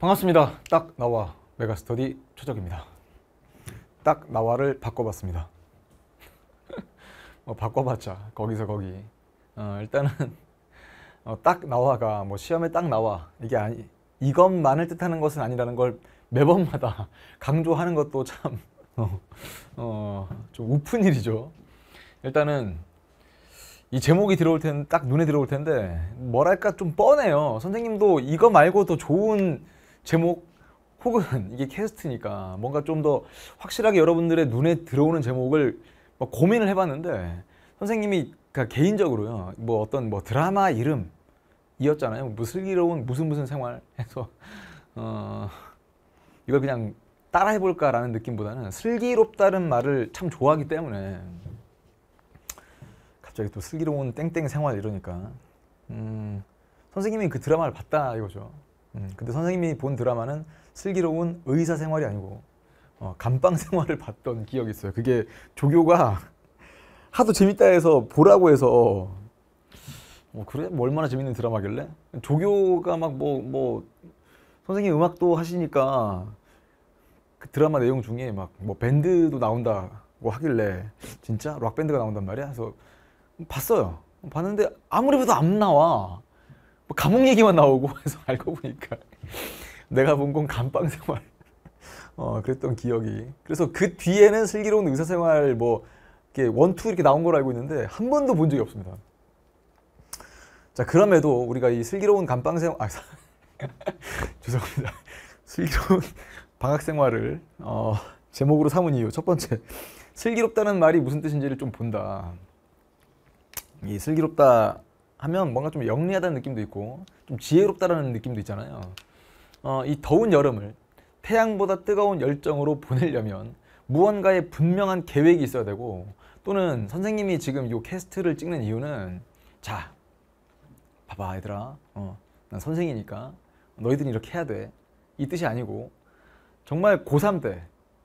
반갑습니다. 딱 나와 메가스터디 초적입니다. 딱 나와를 바꿔봤습니다. 뭐 바꿔봤자 거기서 거기. 어, 일단은 어, 딱 나와가 뭐 시험에 딱 나와 이게 아니 이것만을 뜻하는 것은 아니라는 걸 매번마다 강조하는 것도 참 어, 어, 좀 우픈 일이죠. 일단은 이 제목이 들어올 텐데 딱 눈에 들어올 텐데 뭐랄까 좀 뻔해요. 선생님도 이거 말고 도 좋은 제목 혹은 이게 캐스트니까 뭔가 좀 더 확실하게 여러분들의 눈에 들어오는 제목을 고민을 해봤는데 선생님이 그러니까 개인적으로요 뭐 어떤 뭐 드라마 이름이었잖아요 뭐 슬기로운 무슨 무슨 생활해서 어 이걸 그냥 따라해볼까라는 느낌보다는 슬기롭다는 말을 참 좋아하기 때문에 갑자기 또 슬기로운 땡땡 생활 이러니까 음 선생님이 그 드라마를 봤다 이거죠 음, 근데 선생님이 본 드라마는 슬기로운 의사 생활이 아니고 어, 감방 생활을 봤던 기억이 있어요. 그게 조교가 하도 재밌다 해서 보라고 해서 뭐 그래? 뭐 얼마나 재밌는 드라마길래? 조교가 막 뭐뭐 뭐, 뭐 선생님 음악도 하시니까 그 드라마 내용 중에 막 뭐 밴드도 나온다고 하길래 진짜 락 밴드가 나온단 말이야. 그래서 봤어요. 봤는데 아무리 봐도 안 나와. 뭐 감옥 얘기만 나오고 해서 알고 보니까 내가 본 건 감방 생활. 어, 그랬던 기억이. 그래서 그 뒤에는 슬기로운 의사생활 뭐 이렇게 원투 이렇게 나온 걸 알고 있는데 한 번도 본 적이 없습니다. 자 그럼에도 우리가 이 슬기로운 감방생 활아 죄송합니다 슬기로운 방학생활을 어, 제목으로 삼은 이유 첫 번째 슬기롭다는 말이 무슨 뜻인지를 좀 본다. 이 슬기롭다 하면 뭔가 좀 영리하다는 느낌도 있고 좀 지혜롭다라는 느낌도 있잖아요. 어, 이 더운 여름을 태양보다 뜨거운 열정으로 보내려면 무언가의 분명한 계획이 있어야 되고 또는 선생님이 지금 이 캐스트를 찍는 이유는 자 봐봐 얘들아 어, 난 선생이니까 너희들은 이렇게 해야 돼이 뜻이 아니고 정말 고3 때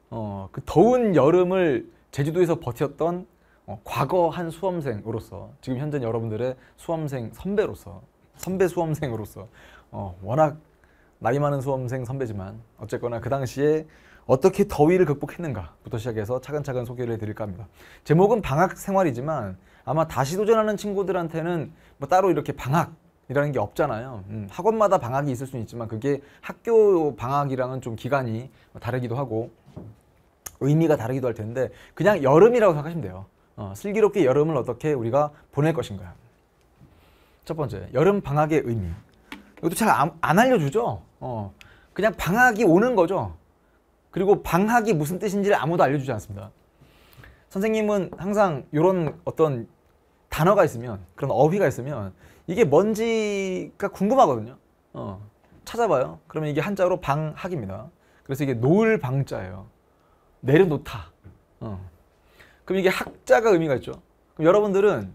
어, 그 더운 여름을 제주도에서 버텼던 어, 과거 한 수험생으로서 지금 현재 여러분들의 수험생 선배로서 선배 수험생으로서 어, 워낙 나이 많은 수험생 선배지만 어쨌거나 그 당시에 어떻게 더위를 극복했는가부터 시작해서 차근차근 소개를 해드릴까 합니다. 제목은 방학 생활이지만 아마 다시 도전하는 친구들한테는 뭐 따로 이렇게 방학 이라는 게 없잖아요. 음, 학원마다 방학이 있을 수는 있지만 그게 학교 방학이랑은 좀 기간이 다르기도 하고 의미가 다르기도 할 텐데 그냥 여름이라고 생각하시면 돼요. 어, 슬기롭게 여름을 어떻게 우리가 보낼 것인가. 첫 번째, 여름 방학의 의미. 이것도 잘안 안 알려주죠. 어, 그냥 방학이 오는 거죠. 그리고 방학이 무슨 뜻인지를 아무도 알려주지 않습니다. 선생님은 항상 이런 어떤 단어가 있으면 그런 어휘가 있으면 이게 뭔지가 궁금하거든요. 어, 찾아봐요. 그러면 이게 한자로 방학입니다. 그래서 이게 노을 방자예요. 내려놓다. 어. 그럼 이게 학자가 의미가 있죠. 그럼 여러분들은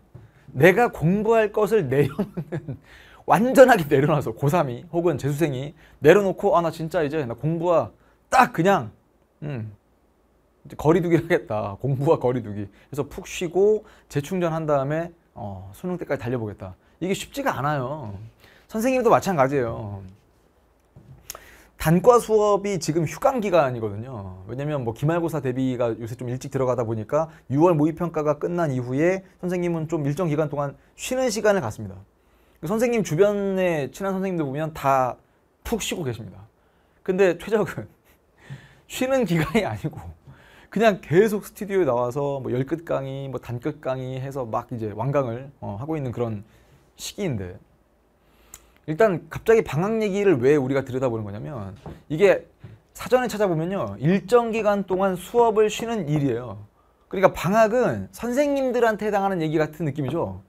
내가 공부할 것을 내려놓는 완전하게 내려놔서 고3이 혹은 재수생이 내려놓고 아 나 진짜 이제 나 공부와 딱 그냥 음, 거리두기 하겠다. 공부와 거리두기. 그래서 푹 쉬고 재충전한 다음에 어, 수능 때까지 달려보겠다. 이게 쉽지가 않아요. 선생님도 마찬가지예요. 단과 수업이 지금 휴강 기간이거든요. 왜냐면 뭐 기말고사 대비가 요새 좀 일찍 들어가다 보니까 6월 모의평가가 끝난 이후에 선생님은 좀 일정 기간 동안 쉬는 시간을 갖습니다. 그 선생님 주변에 친한 선생님들 보면 다 푹 쉬고 계십니다. 근데 최적은 쉬는 기간이 아니고 그냥 계속 스튜디오에 나와서 뭐 열끝 강의, 뭐 단끝 강의 해서 막 이제 완강을 어, 하고 있는 그런 시기인데 일단 갑자기 방학 얘기를 왜 우리가 들여다보는 거냐면 이게 사전에 찾아보면요. 일정 기간 동안 수업을 쉬는 일이에요. 그러니까 방학은 선생님들한테 해당하는 얘기 같은 느낌이죠.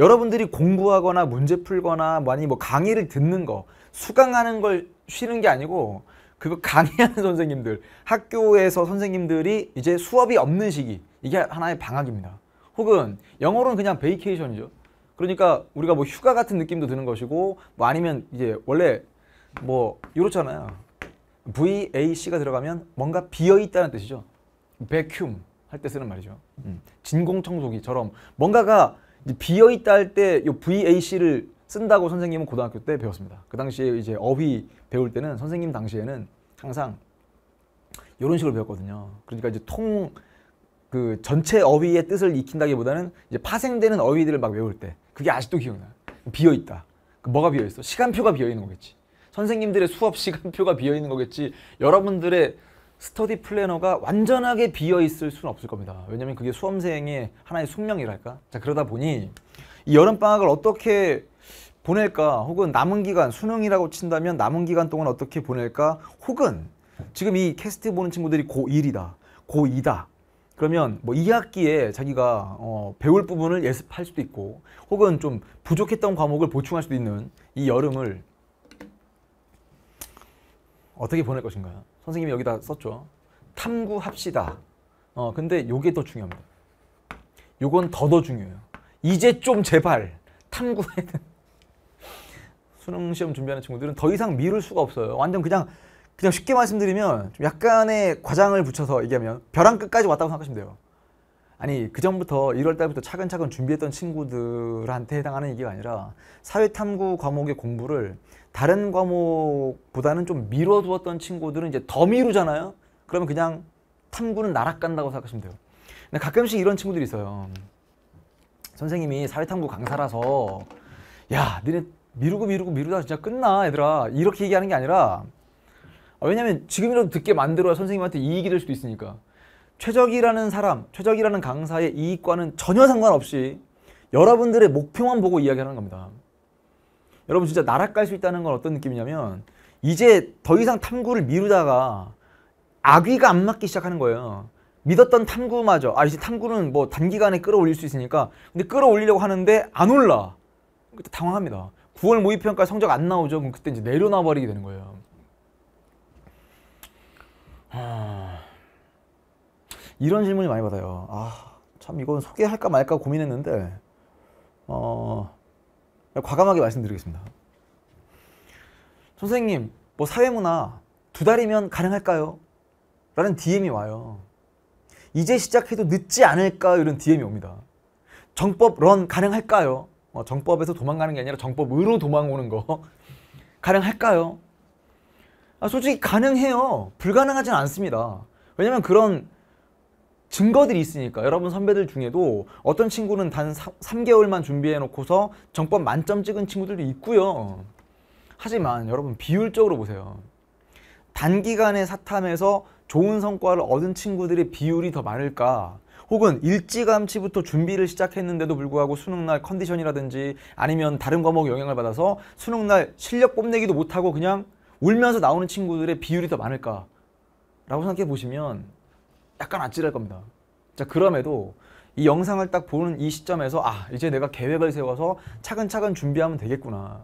여러분들이 공부하거나 문제 풀거나 많이 뭐 강의를 듣는 거, 수강하는 걸 쉬는 게 아니고 그거 강의하는 선생님들, 학교에서 선생님들이 이제 수업이 없는 시기, 이게 하나의 방학입니다. 혹은 영어로는 그냥 베이케이션이죠. 그러니까 우리가 뭐 휴가 같은 느낌도 드는 것이고 뭐 아니면 이제 원래 뭐 이렇잖아요. VAC가 들어가면 뭔가 비어 있다는 뜻이죠. vacuum 할 때 쓰는 말이죠. 음. 진공청소기처럼 뭔가가 비어 있다 할때이 VAC를 쓴다고 선생님은 고등학교 때 배웠습니다. 그 당시에 이제 어휘 배울 때는 선생님 당시에는 항상 이런 식으로 배웠거든요. 그러니까 이제 통그 전체 어휘의 뜻을 익힌다기보다는 이제 파생되는 어휘들을 막 외울 때 그게 아직도 기억나요. 비어 있다. 그 뭐가 비어 있어? 시간표가 비어 있는 거겠지. 선생님들의 수업 시간표가 비어 있는 거겠지. 여러분들의 스터디 플래너가 완전하게 비어 있을 수는 없을 겁니다. 왜냐면 그게 수험생의 하나의 숙명이랄까. 자 그러다 보니 이 여름 방학을 어떻게 보낼까? 혹은 남은 기간 수능이라고 친다면 남은 기간 동안 어떻게 보낼까? 혹은 지금 이 캐스트 보는 친구들이 고1이다. 고2다. 그러면 뭐 2학기에 자기가 어, 배울 부분을 예습할 수도 있고 혹은 좀 부족했던 과목을 보충할 수도 있는 이 여름을 어떻게 보낼 것인가 선생님이 여기다 썼죠 탐구합시다 어 근데 요게 더 중요합니다 요건 더더 중요해요 이제 좀 제발 탐구해 수능시험 준비하는 친구들은 더 이상 미룰 수가 없어요 완전 그냥 그냥 쉽게 말씀드리면 좀 약간의 과장을 붙여서 얘기하면 벼랑 끝까지 왔다고 생각하시면 돼요. 아니 그 전부터 1월 달부터 차근차근 준비했던 친구들한테 해당하는 얘기가 아니라 사회탐구 과목의 공부를 다른 과목보다는 좀 미뤄두었던 친구들은 이제 더 미루잖아요. 그러면 그냥 탐구는 날아간다고 생각하시면 돼요. 근데 가끔씩 이런 친구들이 있어요. 선생님이 사회탐구 강사라서 야, 너네 미루고 미루고 미루다 진짜 끝나 얘들아 이렇게 얘기하는 게 아니라 아, 왜냐면 지금이라도 듣게 만들어야 선생님한테 이익이 될 수도 있으니까. 최적이라는 사람, 최적이라는 강사의 이익과는 전혀 상관없이 여러분들의 목표만 보고 이야기하는 겁니다. 여러분 진짜 나락갈 수 있다는 건 어떤 느낌이냐면 이제 더 이상 탐구를 미루다가 악귀가 안 맞기 시작하는 거예요. 믿었던 탐구마저 아 이제 탐구는 뭐 단기간에 끌어올릴 수 있으니까 근데 끌어올리려고 하는데 안 올라 그때 당황합니다 9월 모의평가 성적 안 나오죠 그럼 그때 이제 내려놔 버리게 되는 거예요 하... 이런 질문이 많이 받아요. 아, 참 이건 소개할까 말까 고민했는데 어, 과감하게 말씀드리겠습니다. 선생님, 뭐 사회문화 두 달이면 가능할까요? 라는 DM이 와요. 이제 시작해도 늦지 않을까 이런 DM이 옵니다. 정법 런 가능할까요? 어, 정법에서 도망가는 게 아니라 정법으로 도망오는 거 가능할까요? 아, 솔직히 가능해요. 불가능하진 않습니다. 왜냐면 그런 증거들이 있으니까 여러분 선배들 중에도 어떤 친구는 단 3, 개월만 준비해 놓고서 정법 만점 찍은 친구들도 있고요. 하지만 여러분 비율적으로 보세요. 단기간의 사탐에서 좋은 성과를 얻은 친구들의 비율이 더 많을까? 혹은 일찌감치부터 준비를 시작했는데도 불구하고 수능날 컨디션이라든지 아니면 다른 과목 영향을 받아서 수능날 실력 뽐내기도 못하고 그냥 울면서 나오는 친구들의 비율이 더 많을까라고 생각해 보시면 약간 아찔할 겁니다. 자 그럼에도 이 영상을 딱 보는 이 시점에서 아 이제 내가 계획을 세워서 차근차근 준비하면 되겠구나.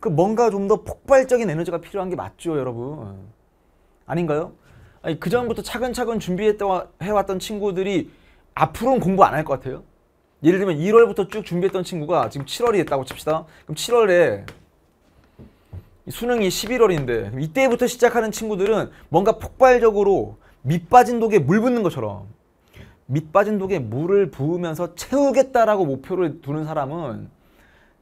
그 뭔가 좀 더 폭발적인 에너지가 필요한 게 맞죠 여러분. 아닌가요? 아니, 그 전부터 차근차근 준비했다고 해왔던 친구들이 앞으로는 공부 안 할 것 같아요. 예를 들면 1월부터 쭉 준비했던 친구가 지금 7월이 됐다고 칩시다. 그럼 7월에 수능이 11월인데 이때부터 시작하는 친구들은 뭔가 폭발적으로 밑 빠진 독에 물 붓는 것처럼 밑 빠진 독에 물을 부으면서 채우겠다라고 목표를 두는 사람은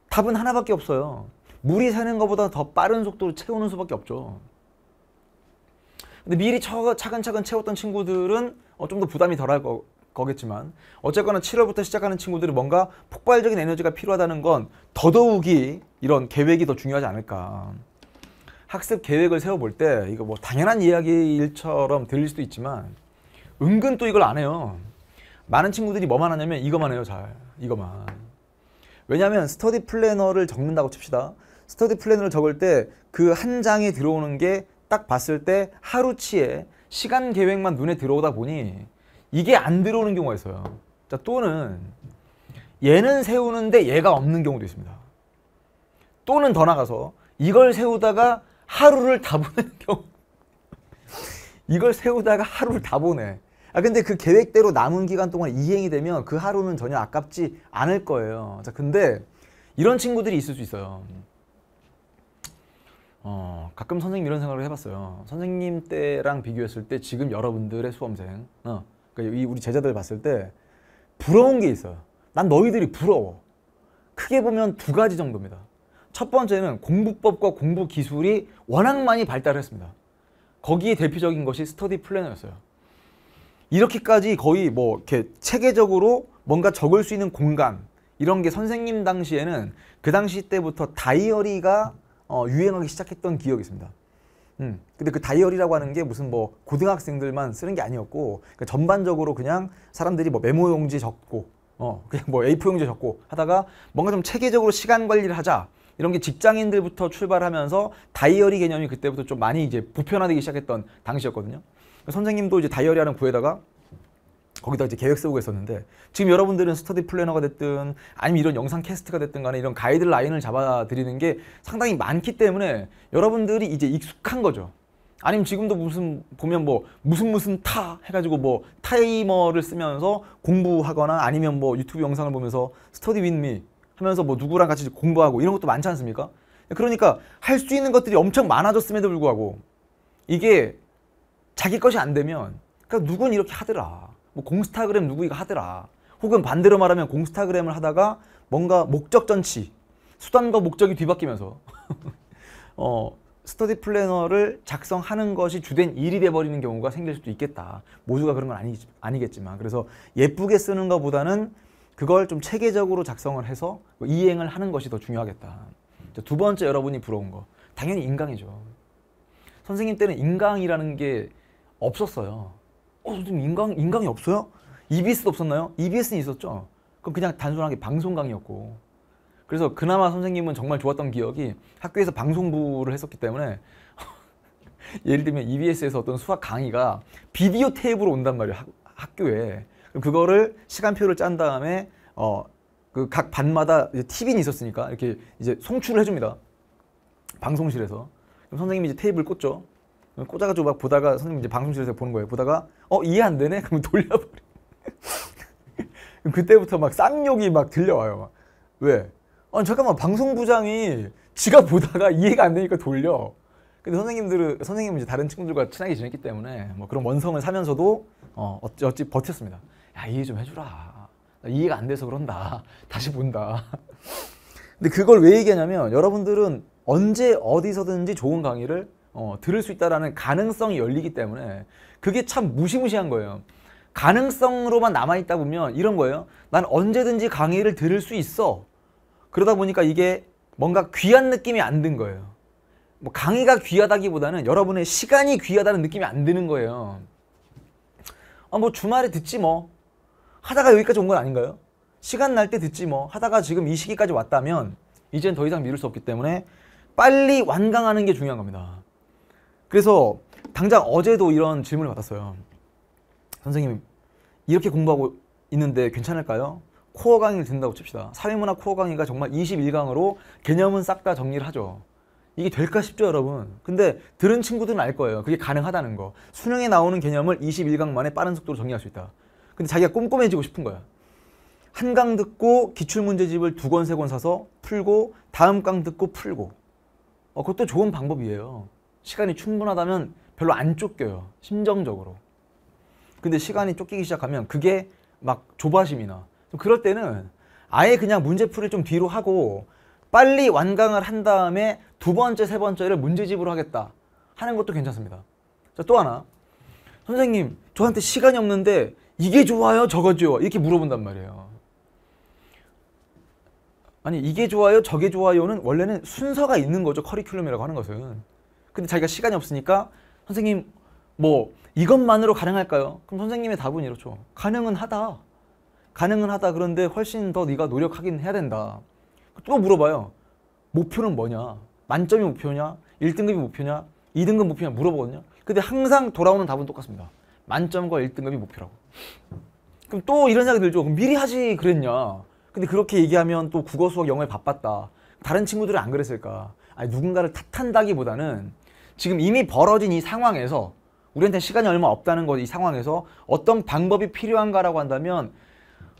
답은 하나밖에 없어요. 물이 새는 것보다 더 빠른 속도로 채우는 수밖에 없죠. 근데 미리 차근차근 채웠던 친구들은 어, 좀더 부담이 덜할 거, 거겠지만 어쨌거나 7월부터 시작하는 친구들이 뭔가 폭발적인 에너지가 필요하다는 건 더더욱이 이런 계획이 더 중요하지 않을까. 학습 계획을 세워볼 때 이거 뭐 당연한 이야기일처럼 들릴 수도 있지만 은근 또 이걸 안 해요. 많은 친구들이 뭐만 하냐면 이거만 해요. 잘 이거만. 왜냐하면 스터디 플래너를 적는다고 칩시다. 스터디 플래너를 적을 때 그 한 장에 들어오는 게 딱 봤을 때하루치의 시간 계획만 눈에 들어오다 보니 이게 안 들어오는 경우가 있어요. 자, 또는 얘는 세우는데 얘가 없는 경우도 있습니다. 또는 더 나가서 이걸 세우다가 하루를 다 보내는 경우 이걸 세우다가 하루를 다 보내 아 근데 그 계획대로 남은 기간 동안 이행이 되면 그 하루는 전혀 아깝지 않을 거예요 자 근데 이런 친구들이 있을 수 있어요 어, 가끔 선생님 이런 생각을 해봤어요 선생님 때랑 비교했을 때 지금 여러분들의 수험생 어, 그러니까 우리 제자들 봤을 때 부러운 게 있어요 난 너희들이 부러워 크게 보면 두 가지 정도입니다 첫 번째는 공부법과 공부 기술이 워낙 많이 발달했습니다. 거기에 대표적인 것이 스터디 플래너였어요. 이렇게까지 거의 뭐 이렇게 체계적으로 뭔가 적을 수 있는 공간 이런 게 선생님 당시에는 그 당시 때부터 다이어리가 어, 유행하기 시작했던 기억이 있습니다. 음, 근데 그 다이어리라고 하는 게 무슨 뭐 고등학생들만 쓰는 게 아니었고 그러니까 전반적으로 그냥 사람들이 뭐 메모 용지 적고 어 그냥 뭐 A4 용지 적고 하다가 뭔가 좀 체계적으로 시간 관리를 하자 이런 게 직장인들부터 출발하면서 다이어리 개념이 그때부터 좀 많이 이제 보편화되기 시작했던 당시였거든요. 선생님도 이제 다이어리하는 구에다가 거기다 이제 계획 세우고 있었는데 지금 여러분들은 스터디 플래너가 됐든 아니면 이런 영상 캐스트가 됐든 간에 이런 가이드 라인을 잡아드리는 게 상당히 많기 때문에 여러분들이 이제 익숙한 거죠. 아니면 지금도 무슨 보면 뭐 무슨 무슨 타 해가지고 뭐 타이머를 쓰면서 공부하거나 아니면 뭐 유튜브 영상을 보면서 스터디 윈미 하면서 뭐 누구랑 같이 공부하고 이런 것도 많지 않습니까? 그러니까 할 수 있는 것들이 엄청 많아졌음에도 불구하고 이게 자기 것이 안 되면 그러니까 누군 이렇게 하더라. 뭐 공스타그램 누구이가 하더라. 혹은 반대로 말하면 공스타그램을 하다가 뭔가 목적 전치, 수단과 목적이 뒤바뀌면서 어, 스터디 플래너를 작성하는 것이 주된 일이 돼버리는 경우가 생길 수도 있겠다. 모두가 그런 건 아니, 아니겠지만 그래서 예쁘게 쓰는 것보다는 그걸 좀 체계적으로 작성을 해서 그 이행을 하는 것이 더 중요하겠다. 두 번째 여러분이 부러운 거. 당연히 인강이죠. 선생님 때는 인강이라는 게 없었어요. 어, 선생님 인강, 인강이 없어요? EBS도 없었나요? EBS는 있었죠. 그럼 그냥 단순하게 방송 강이었고. 그래서 그나마 선생님은 정말 좋았던 기억이 학교에서 방송부를 했었기 때문에 예를 들면 EBS에서 어떤 수학 강의가 비디오 테이프로 온단 말이에요. 학, 학교에. 그럼 그거를 시간표를 짠 다음에 어, 그 각 반마다 TV는 있었으니까 이렇게 이제 송출을 해줍니다. 방송실에서. 그럼 선생님이 이제 테이블 꽂죠. 꽂아가지고 막 보다가 선생님 이제 방송실에서 보는 거예요. 보다가 어 이해 안 되네? 그럼 돌려버려. 그때부터 막 쌍욕이 막 들려와요. 막. 왜? 아니 잠깐만 방송부장이 지가 보다가 이해가 안 되니까 돌려. 근데 선생님들은 선생님은 이제 다른 친구들과 친하게 지냈기 때문에 뭐 그런 원성을 사면서도 어 어찌 어찌 버텼습니다. 야 이해 좀 해주라. 이해가 안 돼서 그런다. 다시 본다. 근데 그걸 왜 얘기하냐면 여러분들은 언제 어디서든지 좋은 강의를 어, 들을 수 있다라는 가능성이 열리기 때문에 그게 참 무시무시한 거예요. 가능성으로만 남아있다 보면 이런 거예요. 난 언제든지 강의를 들을 수 있어. 그러다 보니까 이게 뭔가 귀한 느낌이 안 든 거예요. 뭐 강의가 귀하다기보다는 여러분의 시간이 귀하다는 느낌이 안 드는 거예요. 아, 뭐 주말에 듣지 뭐. 하다가 여기까지 온 건 아닌가요? 시간 날 때 듣지 뭐. 하다가 지금 이 시기까지 왔다면 이젠 더 이상 미룰 수 없기 때문에 빨리 완강하는 게 중요한 겁니다. 그래서 당장 어제도 이런 질문을 받았어요. 선생님, 이렇게 공부하고 있는데 괜찮을까요? 코어 강의를 듣는다고 칩시다. 사회문화 코어 강의가 정말 21강으로 개념은 싹 다 정리를 하죠. 이게 될까 싶죠 여러분 근데 들은 친구들은 알 거예요 그게 가능하다는 거 수능에 나오는 개념을 21강 만에 빠른 속도로 정리할 수 있다 근데 자기가 꼼꼼해지고 싶은 거야 한 강 듣고 기출문제집을 두 권 세권 권 사서 풀고 다음 강 듣고 풀고 어, 그것도 좋은 방법이에요 시간이 충분하다면 별로 안 쫓겨요 심정적으로 근데 시간이 쫓기기 시작하면 그게 막 조바심이나 그럴 때는 아예 그냥 문제풀이 좀 뒤로 하고 빨리 완강을 한 다음에 두 번째, 세 번째를 문제집으로 하겠다 하는 것도 괜찮습니다. 자, 또 하나. 선생님, 저한테 시간이 없는데 이게 좋아요, 저거 좋아 이렇게 물어본단 말이에요. 아니, 이게 좋아요, 저게 좋아요는 원래는 순서가 있는 거죠, 커리큘럼이라고 하는 것은. 근데 자기가 시간이 없으니까 선생님, 뭐 이것만으로 가능할까요? 그럼 선생님의 답은 이렇죠. 가능은 하다. 가능은 하다. 그런데 훨씬 더 네가 노력하긴 해야 된다. 또 물어봐요. 목표는 뭐냐? 만점이 목표냐? 1등급이 목표냐? 2등급 목표냐? 물어보거든요. 근데 항상 돌아오는 답은 똑같습니다. 만점과 1등급이 목표라고. 그럼 또 이런 생각이 들죠. 그럼 미리 하지 그랬냐. 근데 그렇게 얘기하면 또 국어, 수학, 영어에 바빴다. 다른 친구들은 안 그랬을까. 아니 누군가를 탓한다기보다는 지금 이미 벌어진 이 상황에서 우리한테 시간이 얼마 없다는 거이 상황에서 어떤 방법이 필요한가라고 한다면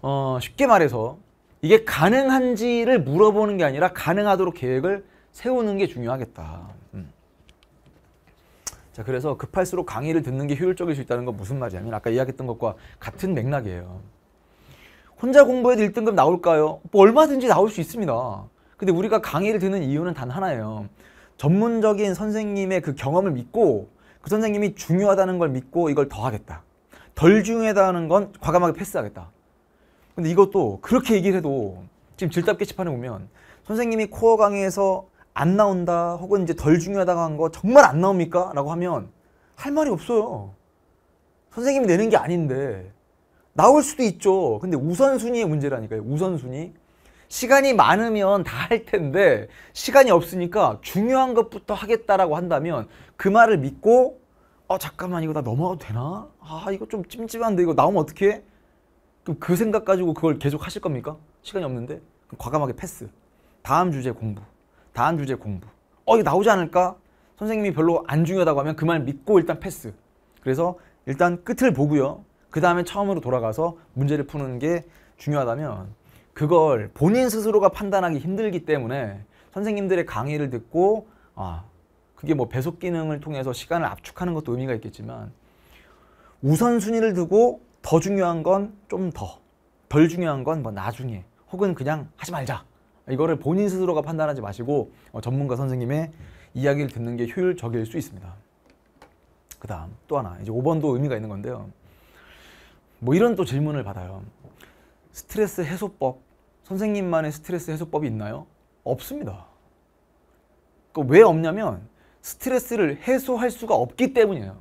어, 쉽게 말해서 이게 가능한지를 물어보는 게 아니라 가능하도록 계획을 세우는 게 중요하겠다. 음. 자, 그래서 급할수록 강의를 듣는 게 효율적일 수 있다는 건 무슨 말이냐면 아까 이야기했던 것과 같은 맥락이에요. 혼자 공부해도 1등급 나올까요? 뭐 얼마든지 나올 수 있습니다. 근데 우리가 강의를 듣는 이유는 단 하나예요. 전문적인 선생님의 그 경험을 믿고 그 선생님이 중요하다는 걸 믿고 이걸 더 하겠다. 덜 중요하다는 건 과감하게 패스하겠다. 근데 이것도 그렇게 얘기를 해도 지금 질답 게시판에 보면 선생님이 코어 강의에서 안 나온다 혹은 이제 덜 중요하다고 한 거 정말 안 나옵니까? 라고 하면 할 말이 없어요. 선생님이 내는 게 아닌데 나올 수도 있죠. 근데 우선순위의 문제라니까요. 우선순위. 시간이 많으면 다 할 텐데 시간이 없으니까 중요한 것부터 하겠다라고 한다면 그 말을 믿고 어 잠깐만 이거 나 넘어가도 되나? 아 이거 좀 찜찜한데 이거 나오면 어떡해? 그럼 그 생각 가지고 그걸 계속 하실 겁니까? 시간이 없는데 과감하게 패스. 다음 주제 공부. 다음 주제 공부. 어 이거 나오지 않을까? 선생님이 별로 안 중요하다고 하면 그 말 믿고 일단 패스. 그래서 일단 끝을 보고요. 그 다음에 처음으로 돌아가서 문제를 푸는 게 중요하다면 그걸 본인 스스로가 판단하기 힘들기 때문에 선생님들의 강의를 듣고 아 그게 뭐 배속 기능을 통해서 시간을 압축하는 것도 의미가 있겠지만 우선순위를 두고 더 중요한 건 좀 더, 덜 중요한 건 뭐 나중에 혹은 그냥 하지 말자. 이거를 본인 스스로가 판단하지 마시고 어, 전문가 선생님의 이야기를 듣는 게 효율적일 수 있습니다. 그 다음 또 하나 이제 5번도 의미가 있는 건데요. 뭐 이런 또 질문을 받아요. 스트레스 해소법 선생님만의 스트레스 해소법이 있나요? 없습니다. 그 왜 없냐면 스트레스를 해소할 수가 없기 때문이에요.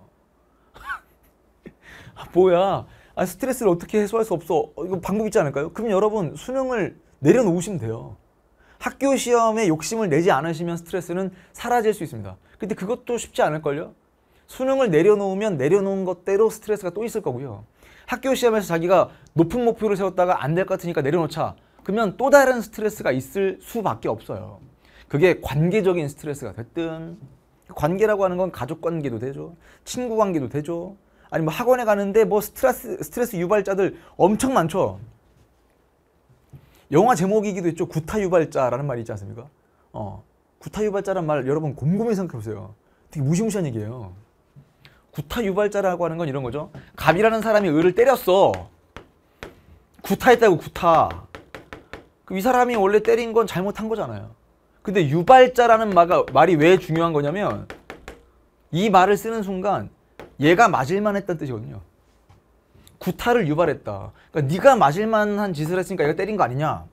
아, 뭐야 아 스트레스를 어떻게 해소할 수 없어 어, 이거 방법 있지 않을까요? 그럼 여러분 수능을 내려놓으시면 돼요. 학교 시험에 욕심을 내지 않으시면 스트레스는 사라질 수 있습니다. 근데 그것도 쉽지 않을걸요? 수능을 내려놓으면 내려놓은 것대로 스트레스가 또 있을 거고요. 학교 시험에서 자기가 높은 목표를 세웠다가 안 될 것 같으니까 내려놓자. 그러면 또 다른 스트레스가 있을 수밖에 없어요. 그게 관계적인 스트레스가 됐든 관계라고 하는 건 가족 관계도 되죠. 친구 관계도 되죠. 아니 뭐 학원에 가는데 뭐 스트레스 스트레스 유발자들 엄청 많죠. 영화 제목이기도 했죠. 구타 유발자라는 말이 있지 않습니까? 어. 구타 유발자란 말 여러분 곰곰이 생각해 보세요. 되게 무시무시한 얘기예요. 구타 유발자라고 하는 건 이런 거죠. 갑이라는 사람이 을을 때렸어. 구타했다고 구타. 그이 사람이 원래 때린 건 잘못한 거잖아요. 근데 유발자라는 말이 왜 중요한 거냐면 이 말을 쓰는 순간 얘가 맞을만 했다는 뜻이거든요. 구타를 유발했다. 그러니까 네가 맞을만한 짓을 했으니까 얘가 때린 거 아니냐.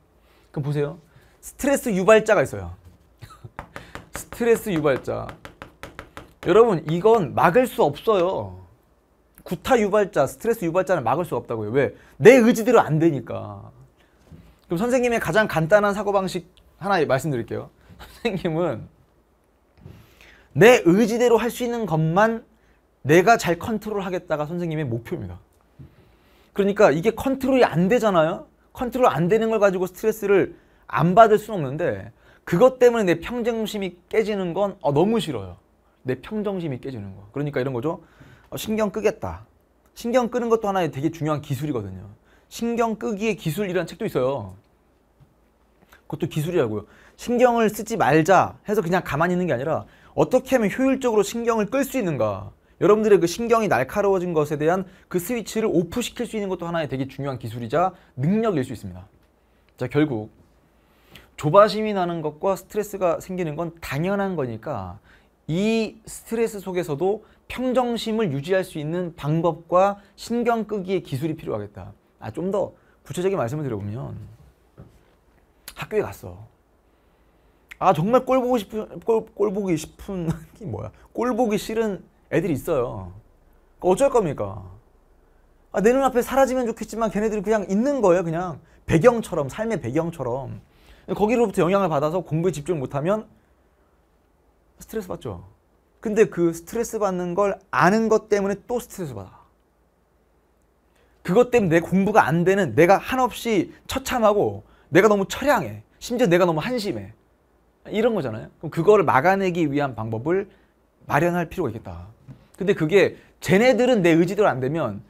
그럼 보세요. 스트레스 유발자가 있어요. 스트레스 유발자. 여러분 이건 막을 수 없어요. 구타 유발자, 스트레스 유발자는 막을 수 없다고요. 왜? 내 의지대로 안 되니까. 그럼 선생님의 가장 간단한 사고방식 하나 말씀드릴게요. 선생님은 내 의지대로 할 수 있는 것만 내가 잘 컨트롤하겠다가 선생님의 목표입니다. 그러니까 이게 컨트롤이 안 되잖아요. 컨트롤 안 되는 걸 가지고 스트레스를 안 받을 수는 없는데 그것 때문에 내 평정심이 깨지는 건 어, 너무 싫어요. 내 평정심이 깨지는 거. 그러니까 이런 거죠. 어, 신경 끄겠다. 신경 끄는 것도 하나의 되게 중요한 기술이거든요. 신경 끄기의 기술이라는 책도 있어요. 그것도 기술이라고요. 신경을 쓰지 말자 해서 그냥 가만히 있는 게 아니라 어떻게 하면 효율적으로 신경을 끌 수 있는가. 여러분들의 그 신경이 날카로워진 것에 대한 그 스위치를 오프시킬 수 있는 것도 하나의 되게 중요한 기술이자 능력일 수 있습니다. 자, 결국 조바심이 나는 것과 스트레스가 생기는 건 당연한 거니까 이 스트레스 속에서도 평정심을 유지할 수 있는 방법과 신경 끄기의 기술이 필요하겠다. 아, 좀 더 구체적인 말씀을 드려보면 학교에 갔어. 아 정말 꼴 보고 싶은 꼴, 꼴 보기 싶은 게 뭐야? 꼴 보기 싫은 애들이 있어요. 어쩔 겁니까? 아, 내 눈앞에 사라지면 좋겠지만 걔네들이 그냥 있는 거예요. 그냥 배경처럼 삶의 배경처럼 거기로부터 영향을 받아서 공부에 집중 못하면 스트레스 받죠. 근데 그 스트레스 받는 걸 아는 것 때문에 또 스트레스 받아. 그것 때문에 내 공부가 안 되는 내가 한없이 처참하고 내가 너무 철량해 심지어 내가 너무 한심해. 이런 거잖아요. 그럼 그거를 막아내기 위한 방법을 마련할 필요가 있겠다. 근데 그게 쟤네들은 내 의지대로 안 되면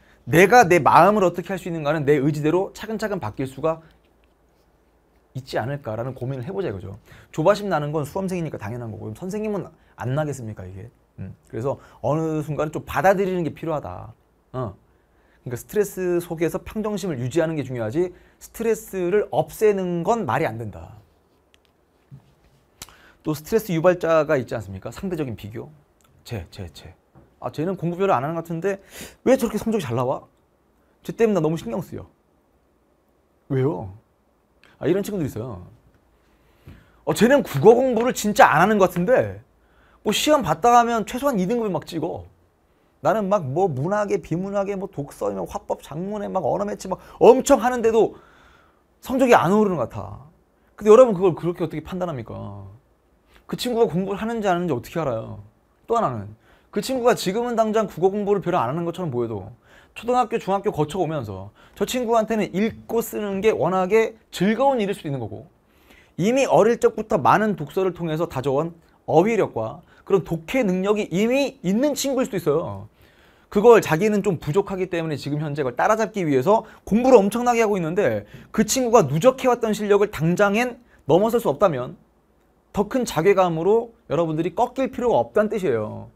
내가 내 마음을 어떻게 할 수 있는가는 내 의지대로 차근차근 바뀔 수가 있지 않을까라는 고민을 해보자 이거죠. 조바심 나는 건 수험생이니까 당연한 거고 선생님은 안 나겠습니까 이게. 음. 그래서 어느 순간 좀 받아들이는 게 필요하다. 어. 그러니까 스트레스 속에서 평정심을 유지하는 게 중요하지 스트레스를 없애는 건 말이 안 된다. 또 스트레스 유발자가 있지 않습니까? 상대적인 비교. 쟤, 쟤, 쟤. 아, 쟤는 공부 별로 안 하는 것 같은데 왜 저렇게 성적이 잘 나와? 쟤 때문에 나 너무 신경 쓰여. 왜요? 아, 이런 친구도 있어요. 어, 쟤는 국어 공부를 진짜 안 하는 것 같은데 뭐 시험 봤다 하면 최소한 2등급에 막 찍어. 나는 막 뭐 문학에 비문학에 뭐 독서에 화법 장문에 막 언어 매치 막 엄청 하는데도 성적이 안 오르는 것 같아. 근데 여러분 그걸 그렇게 어떻게 판단합니까? 그 친구가 공부를 하는지 안 하는지 어떻게 알아요? 또 하나는 그 친구가 지금은 당장 국어 공부를 별로 안 하는 것처럼 보여도 초등학교, 중학교 거쳐오면서 저 친구한테는 읽고 쓰는 게 워낙에 즐거운 일일 수도 있는 거고 이미 어릴 적부터 많은 독서를 통해서 다져온 어휘력과 그런 독해 능력이 이미 있는 친구일 수도 있어요. 그걸 자기는 좀 부족하기 때문에 지금 현재 그걸 따라잡기 위해서 공부를 엄청나게 하고 있는데 그 친구가 누적해왔던 실력을 당장엔 넘어설 수 없다면 더큰 자괴감으로 여러분들이 꺾일 필요가 없다는 뜻이에요.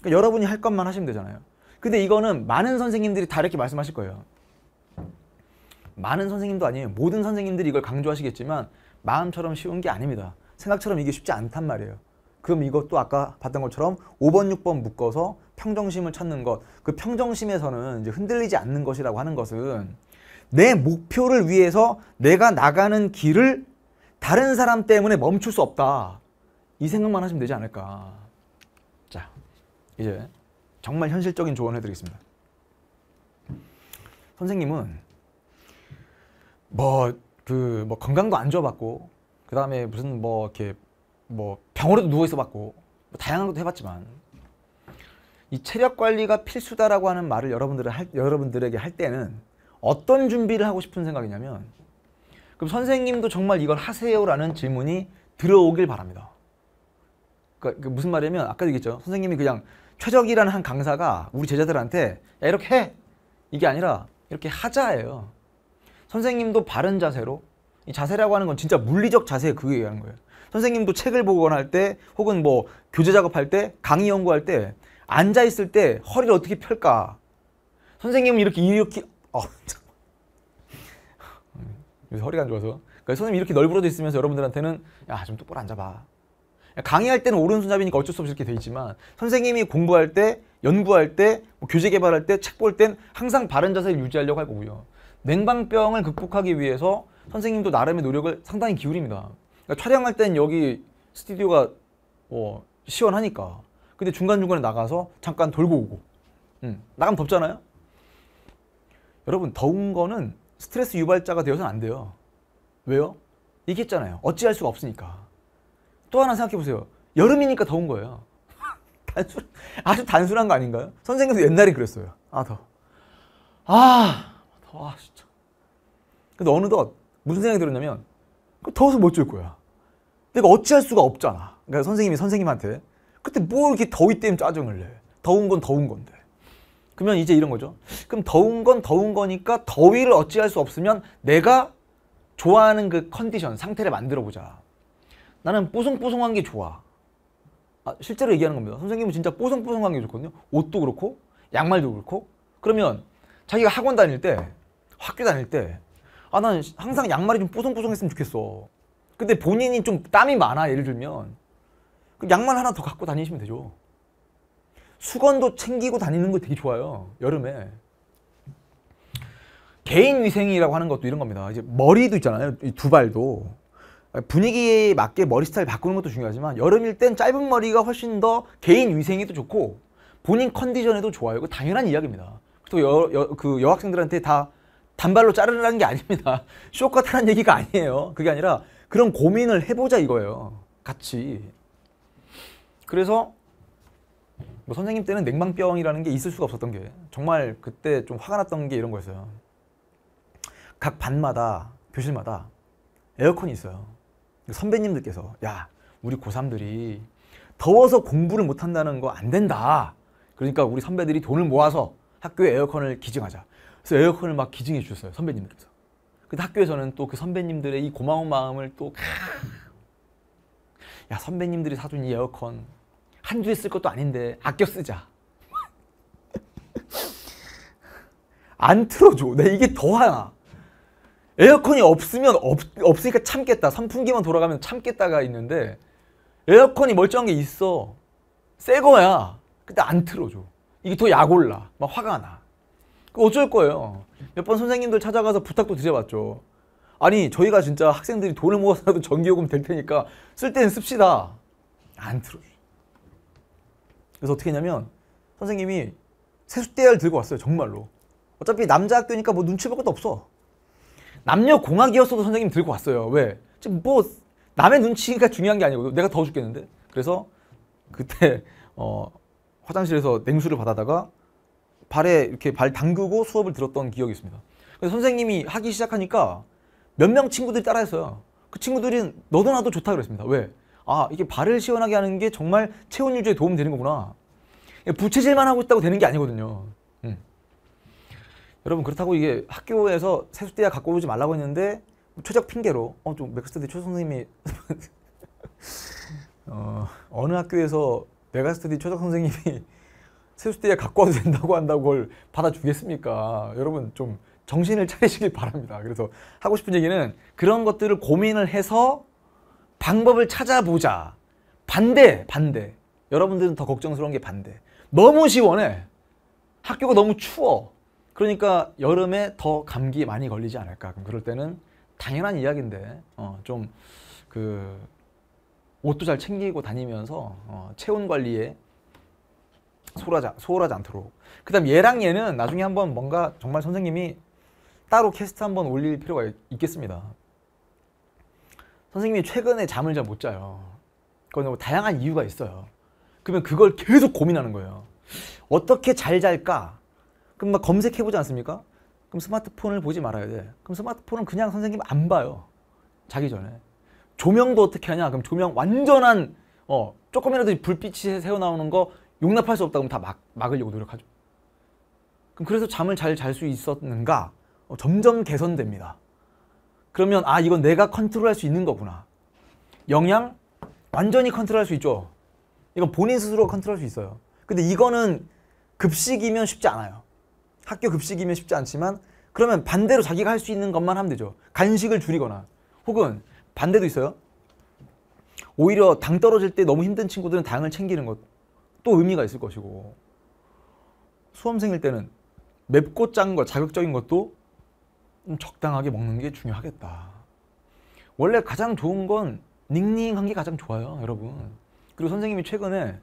그러니까 여러분이 할 것만 하시면 되잖아요. 근데 이거는 많은 선생님들이 다 이렇게 말씀하실 거예요. 많은 선생님도 아니에요. 모든 선생님들이 이걸 강조하시겠지만 마음처럼 쉬운 게 아닙니다. 생각처럼 이게 쉽지 않단 말이에요. 그럼 이것도 아까 봤던 것처럼 5번, 6번 묶어서 평정심을 찾는 것. 그 평정심에서는 이제 흔들리지 않는 것이라고 하는 것은 내 목표를 위해서 내가 나가는 길을 다른 사람 때문에 멈출 수 없다. 이 생각만 하시면 되지 않을까. 자, 이제 정말 현실적인 조언을 해드리겠습니다. 선생님은 뭐그뭐 그 뭐 건강도 안 좋아봤고 그 다음에 무슨 뭐 이렇게 뭐 병으로도 누워 있어봤고 뭐 다양한 것도 해봤지만 이 체력 관리가 필수다라고 하는 말을 여러분들은 할, 여러분들에게 할 때는 어떤 준비를 하고 싶은 생각이냐면 그럼 선생님도 정말 이걸 하세요라는 질문이 들어오길 바랍니다. 그러니까 그 무슨 말이냐면 아까도 얘기했죠. 선생님이 그냥 최적이라는 한 강사가 우리 제자들한테 야 이렇게 해! 이게 아니라 이렇게 하자예요. 선생님도 바른 자세로 이 자세라고 하는 건 진짜 물리적 자세에 그게 얘기하는 거예요. 선생님도 책을 보거나 할 때 혹은 뭐 교재 작업할 때 강의 연구할 때 앉아 있을 때 허리를 어떻게 펼까 선생님은 이렇게 이렇게 어, 요새 허리가 안 좋아서. 그러니까 선생님이 이렇게 널브러져 있으면서 여러분들한테는 야, 좀 똑바로 앉아봐. 강의할 때는 오른손잡이니까 어쩔 수 없이 이렇게 돼 있지만 선생님이 공부할 때, 연구할 때, 뭐 교재 개발할 때, 책 볼 땐 항상 바른 자세를 유지하려고 할 거고요. 냉방병을 극복하기 위해서 선생님도 나름의 노력을 상당히 기울입니다. 그러니까 촬영할 때는 여기 스튜디오가 어, 시원하니까. 근데 중간중간에 나가서 잠깐 돌고 오고. 음, 나가면 덥잖아요? 여러분, 더운 거는 스트레스 유발자가 되어서는 안 돼요. 왜요? 있겠잖아요. 어찌할 수가 없으니까. 또 하나 생각해 보세요. 여름이니까 더운 거예요. 단순, 아주 단순한 거 아닌가요? 선생님도 옛날에 그랬어요. 아, 더 아, 더 아, 진짜. 근데 어느덧 무슨 생각이 들었냐면, 그 더워서 못줄 거야. 내가 어찌할 수가 없잖아. 그러니까 선생님이 선생님한테 그때 뭐 이렇게 더위 때문에 짜증을 내. 더운 건 더운 건데. 그러면 이제 이런 거죠. 그럼 더운 건 더운 거니까 더위를 어찌할 수 없으면 내가 좋아하는 그 컨디션, 상태를 만들어 보자. 나는 뽀송뽀송한 게 좋아. 아, 실제로 얘기하는 겁니다. 선생님은 진짜 뽀송뽀송한 게 좋거든요. 옷도 그렇고 양말도 그렇고. 그러면 자기가 학원 다닐 때, 학교 다닐 때 아, 나는 항상 양말이 좀 뽀송뽀송했으면 좋겠어. 근데 본인이 좀 땀이 많아, 예를 들면. 그럼 양말 하나 더 갖고 다니시면 되죠. 수건도 챙기고 다니는 거 되게 좋아요. 여름에. 개인 위생이라고 하는 것도 이런 겁니다. 이제 머리도 있잖아요. 두 발도. 분위기에 맞게 머리 스타일 바꾸는 것도 중요하지만 여름일 땐 짧은 머리가 훨씬 더 개인 위생에도 좋고 본인 컨디션에도 좋아요. 그 당연한 이야기입니다. 또 여, 여, 그 여학생들한테 다 단발로 자르라는 게 아닙니다. 쇼컷하는 얘기가 아니에요. 그게 아니라 그런 고민을 해보자 이거예요. 같이. 그래서 뭐 선생님 때는 냉방병이라는 게 있을 수가 없었던 게 정말 그때 좀 화가 났던 게 이런 거였어요. 각 반마다 교실마다 에어컨이 있어요. 선배님들께서 야 우리 고3들이 더워서 공부를 못한다는 거 안 된다. 그러니까 우리 선배들이 돈을 모아서 학교에 에어컨을 기증하자. 그래서 에어컨을 막 기증해 주셨어요. 선배님들께서. 근데 학교에서는 또 그 선배님들의 이 고마운 마음을 또 야 선배님들이 사준 이 에어컨 한주개쓸 것도 아닌데 아껴 쓰자. 안 틀어줘. 내 이게 더 하나. 에어컨이 없으면 없, 없으니까 참겠다. 선풍기만 돌아가면 참겠다가 있는데 에어컨이 멀쩡한 게 있어. 새 거야. 근데 안 틀어줘. 이게 더 약올라. 막 화가 나. 어쩔 거예요. 몇 번 선생님들 찾아가서 부탁도 드려봤죠. 아니 저희가 진짜 학생들이 돈을 모아서라도 전기요금 될 테니까 쓸 때는 씁시다. 안 틀어줘. 그래서 어떻게 했냐면 선생님이 세숫대야를 들고 왔어요. 정말로. 어차피 남자 학교니까 뭐 눈치 볼 것도 없어. 남녀 공학이었어도 선생님 이 들고 왔어요. 왜? 지금 뭐 남의 눈치가 중요한 게 아니고 내가 더워 죽겠는데. 그래서 그때 어 화장실에서 냉수를 받아다가 발에 이렇게 발 담그고 수업을 들었던 기억이 있습니다. 그래서 선생님이 하기 시작하니까 몇 명 친구들이 따라했어요. 그 친구들은 너도 나도 좋다 그랬습니다. 왜? 아 이게 발을 시원하게 하는 게 정말 체온 유지에 도움 되는 거구나. 부채질만 하고 있다고 되는 게 아니거든요. 음. 여러분 그렇다고 이게 학교에서 세숫대야 갖고 오지 말라고 했는데 최적 핑계로 어좀 맥스터디 최 선생님이 어, 어느 학교에서 메가스터디 최적 선생님이 세숫대야 갖고 와도 된다고 한다고 그걸 받아주겠습니까? 여러분 좀 정신을 차리시길 바랍니다. 그래서 하고 싶은 얘기는 그런 것들을 고민을 해서 방법을 찾아보자. 반대, 반대. 여러분들은 더 걱정스러운 게 반대. 너무 시원해. 학교가 너무 추워. 그러니까 여름에 더 감기 많이 걸리지 않을까. 그럼 그럴 때는 당연한 이야기인데 어, 좀 그 옷도 잘 챙기고 다니면서 어, 체온 관리에 소홀하지, 소홀하지 않도록. 그 다음 얘랑 얘는 나중에 한번 뭔가 정말 선생님이 따로 캐스트 한번 올릴 필요가 있, 있겠습니다. 선생님이 최근에 잠을 잘 못 자요. 그건 뭐 다양한 이유가 있어요. 그러면 그걸 계속 고민하는 거예요. 어떻게 잘 잘까? 그럼 막 검색해보지 않습니까? 그럼 스마트폰을 보지 말아야 돼. 그럼 스마트폰은 그냥 선생님 안 봐요. 자기 전에. 조명도 어떻게 하냐? 그럼 조명 완전한 어 조금이라도 불빛이 새어나오는 거 용납할 수 없다 그럼 다 막, 막으려고 노력하죠. 그럼 그래서 잠을 잘 잘 수 있었는가? 어, 점점 개선됩니다. 그러면 아 이건 내가 컨트롤할 수 있는 거구나. 영양 완전히 컨트롤할 수 있죠. 이건 본인 스스로 컨트롤할 수 있어요. 근데 이거는 급식이면 쉽지 않아요. 학교 급식이면 쉽지 않지만 그러면 반대로 자기가 할 수 있는 것만 하면 되죠. 간식을 줄이거나 혹은 반대도 있어요. 오히려 당 떨어질 때 너무 힘든 친구들은 당을 챙기는 것 또 의미가 있을 것이고 수험생일 때는 맵고 짠 거 자극적인 것도 적당하게 먹는 게 중요하겠다. 원래 가장 좋은 건 닝닝한 게 가장 좋아요, 여러분. 그리고 선생님이 최근에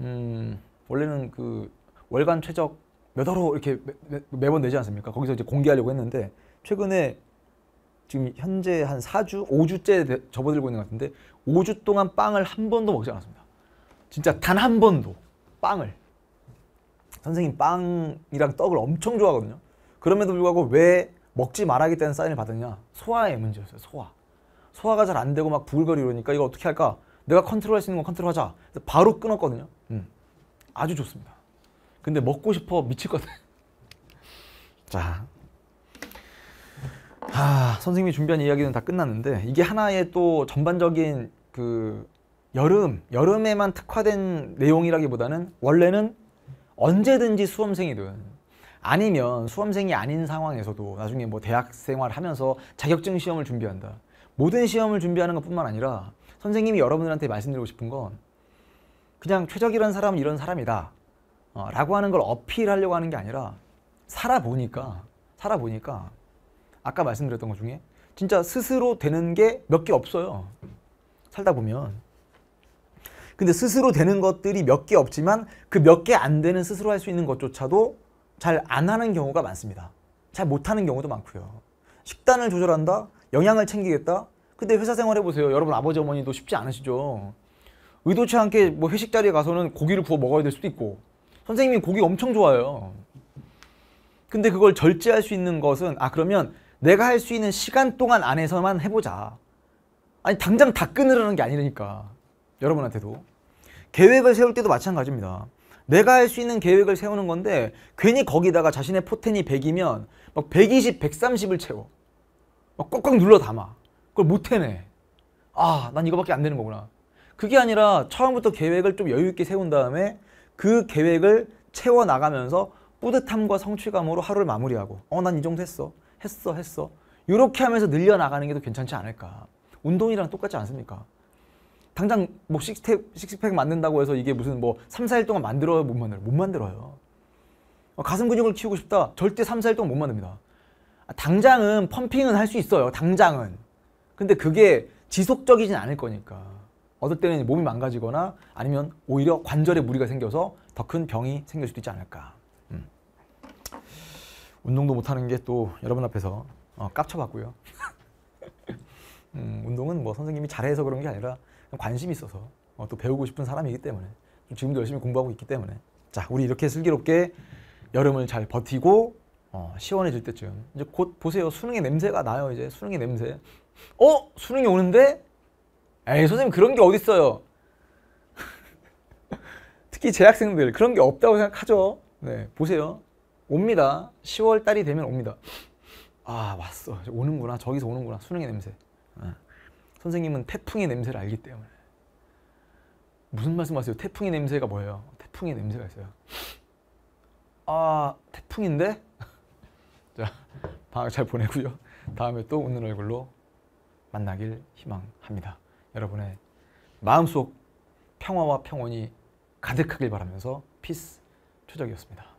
음, 원래는 그 월간 최적 몇 화로 이렇게 매, 매번 내지 않습니까? 거기서 이제 공개하려고 했는데 최근에 지금 현재 한 4주, 5주째 접어들고 있는 것 같은데 5주 동안 빵을 한 번도 먹지 않았습니다. 진짜 단 한 번도 빵을. 선생님 빵이랑 떡을 엄청 좋아하거든요. 그럼에도 불구하고 왜 먹지 말아야겠다는 사인을 받았냐? 소화의 문제였어요. 소화. 소화가 잘 안 되고 막 부글거리고 이러니까 이거 어떻게 할까? 내가 컨트롤할 수 있는 건 컨트롤하자. 바로 끊었거든요. 음. 아주 좋습니다. 근데 먹고 싶어 미치거든. 자, 하, 선생님이 준비한 이야기는 다 끝났는데 이게 하나의 또 전반적인 그 여름 여름에만 특화된 내용이라기보다는 원래는 언제든지 수험생이든 아니면 수험생이 아닌 상황에서도 나중에 뭐 대학 생활 하면서 자격증 시험을 준비한다. 모든 시험을 준비하는 것뿐만 아니라 선생님이 여러분들한테 말씀드리고 싶은 건 그냥 최적이라는 사람은 이런 사람이다 어, 라고 하는 걸 어필하려고 하는 게 아니라 살아보니까 살아보니까 아까 말씀드렸던 것 중에 진짜 스스로 되는 게 몇 개 없어요 살다 보면 근데 스스로 되는 것들이 몇 개 없지만 그 몇 개 안 되는 스스로 할 수 있는 것조차도 잘안 하는 경우가 많습니다. 잘 못하는 경우도 많고요. 식단을 조절한다? 영양을 챙기겠다? 근데 회사 생활 해보세요. 여러분 아버지 어머니도 쉽지 않으시죠. 의도치 않게 뭐 회식 자리에 가서는 고기를 구워 먹어야 될 수도 있고 선생님이 고기 엄청 좋아해요. 근데 그걸 절제할 수 있는 것은 아 그러면 내가 할 수 있는 시간 동안 안에서만 해보자. 아니 당장 다 끊으라는 게 아니니까 여러분한테도 계획을 세울 때도 마찬가지입니다. 내가 할 수 있는 계획을 세우는 건데 괜히 거기다가 자신의 포텐이 100이면 막 120, 130을 채워. 막 꽉꽉 눌러 담아. 그걸 못 해내. 아, 난 이거밖에 안 되는 거구나. 그게 아니라 처음부터 계획을 좀 여유 있게 세운 다음에 그 계획을 채워 나가면서 뿌듯함과 성취감으로 하루를 마무리하고 어, 난 이 정도 했어. 했어, 했어. 이렇게 하면서 늘려 나가는 게 더 괜찮지 않을까? 운동이랑 똑같지 않습니까? 당장 뭐 식스팩, 식스팩 만든다고 해서 이게 무슨 뭐 3, 4일 동안 만들어요? 못 만들어요? 못 어, 만들어요. 가슴 근육을 키우고 싶다? 절대 3, 4일 동안 못 만듭니다. 아, 당장은 펌핑은 할 수 있어요. 당장은. 근데 그게 지속적이진 않을 거니까. 어떨 때는 몸이 망가지거나 아니면 오히려 관절에 무리가 생겨서 더 큰 병이 생길 수도 있지 않을까. 음. 운동도 못하는 게 또 여러분 앞에서 어, 깝쳐봤고요. 음, 운동은 뭐 선생님이 잘해서 그런 게 아니라 관심이 있어서 어, 또 배우고 싶은 사람이기 때문에 지금도 열심히 공부하고 있기 때문에 자 우리 이렇게 슬기롭게 여름을 잘 버티고 어, 시원해질 때쯤 이제 곧 보세요 수능의 냄새가 나요 이제 수능의 냄새 어 수능이 오는데 에이 선생님 그런 게 어딨어요 특히 재학생들 그런 게 없다고 생각하죠 네 보세요 옵니다 10월 달이 되면 옵니다 아 왔어 오는구나 저기서 오는구나 수능의 냄새 네. 선생님은 태풍의 냄새를 알기 때문에 무슨 말씀하세요? 태풍의 냄새가 뭐예요? 태풍의 냄새가 있어요. 아 태풍인데? 자 방학 잘 보내고요. 다음에 또 웃는 얼굴로 만나길 희망합니다. 여러분의 마음속 평화와 평온이 가득하길 바라면서 피스 초적이었습니다.